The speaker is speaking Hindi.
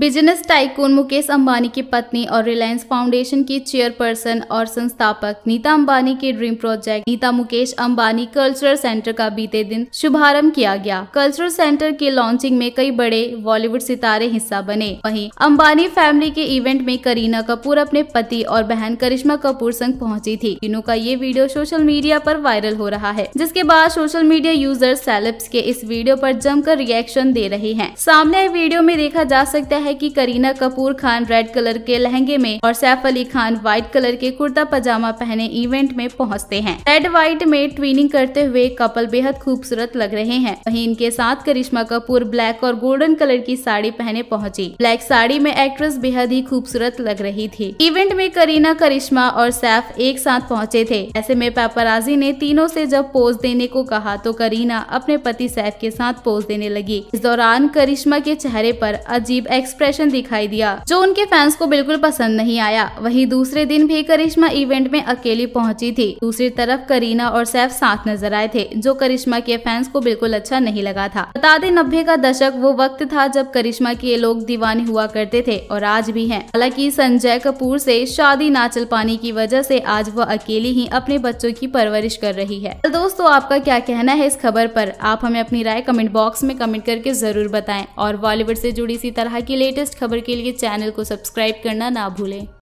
बिजनेस टाइकून मुकेश अंबानी की पत्नी और रिलायंस फाउंडेशन की चेयरपर्सन और संस्थापक नीता अंबानी के dream project Nita Mukesh Ambani cultural centre का बीते दिन शुभारंभ किया गया कल्चरल सेंटर के लॉन्चिंग में कई बड़े बॉलीवुड सितारे हिस्सा बने वहीं अंबानी फैमिली के इवेंट में करीना कपूर अपने पति और बहन करिश्मा कपूर संग पहुँची थी तीनों का ये वीडियो सोशल मीडिया आरोप वायरल हो रहा है जिसके बाद सोशल मीडिया यूजर सेलेब्स के इस वीडियो आरोप जमकर रिएक्शन दे रहे हैं सामने वीडियो में देखा जा सकता है है कि करीना कपूर खान रेड कलर के लहंगे में और सैफ अली खान व्हाइट कलर के कुर्ता पजामा पहने इवेंट में पहुंचते हैं रेड व्हाइट में ट्विनिंग करते हुए कपल बेहद खूबसूरत लग रहे हैं वहीं इनके साथ करिश्मा कपूर ब्लैक और गोल्डन कलर की साड़ी पहने पहुंची ब्लैक साड़ी में एक्ट्रेस बेहद ही खूबसूरत लग रही थी इवेंट में करीना करिश्मा और सैफ एक साथ पहुँचे थे ऐसे में पैपराजी ने तीनों ऐसी जब पोज देने को कहा तो करीना अपने पति सैफ के साथ पोज देने लगी इस दौरान करिश्मा के चेहरे आरोप अजीब एक्स एक्सप्रेशन दिखाई दिया जो उनके फैंस को बिल्कुल पसंद नहीं आया वहीं दूसरे दिन भी करिश्मा इवेंट में अकेली पहुंची थी दूसरी तरफ करीना और सैफ साथ नजर आए थे जो करिश्मा के फैंस को बिल्कुल अच्छा नहीं लगा था बता दें नब्बे का दशक वो वक्त था जब करिश्मा के लोग दीवानी हुआ करते थे और आज भी हैं। हालांकि संजय कपूर से शादी ना चल पाने की वजह से आज वो अकेली ही अपने बच्चों की परवरिश कर रही है तो दोस्तों आपका क्या कहना है इस खबर पर आप हमें अपनी राय कमेंट बॉक्स में कमेंट करके जरूर बताएं और बॉलीवुड से जुड़ी इसी तरह की लेटेस्ट खबर के लिए चैनल को सब्सक्राइब करना ना भूलें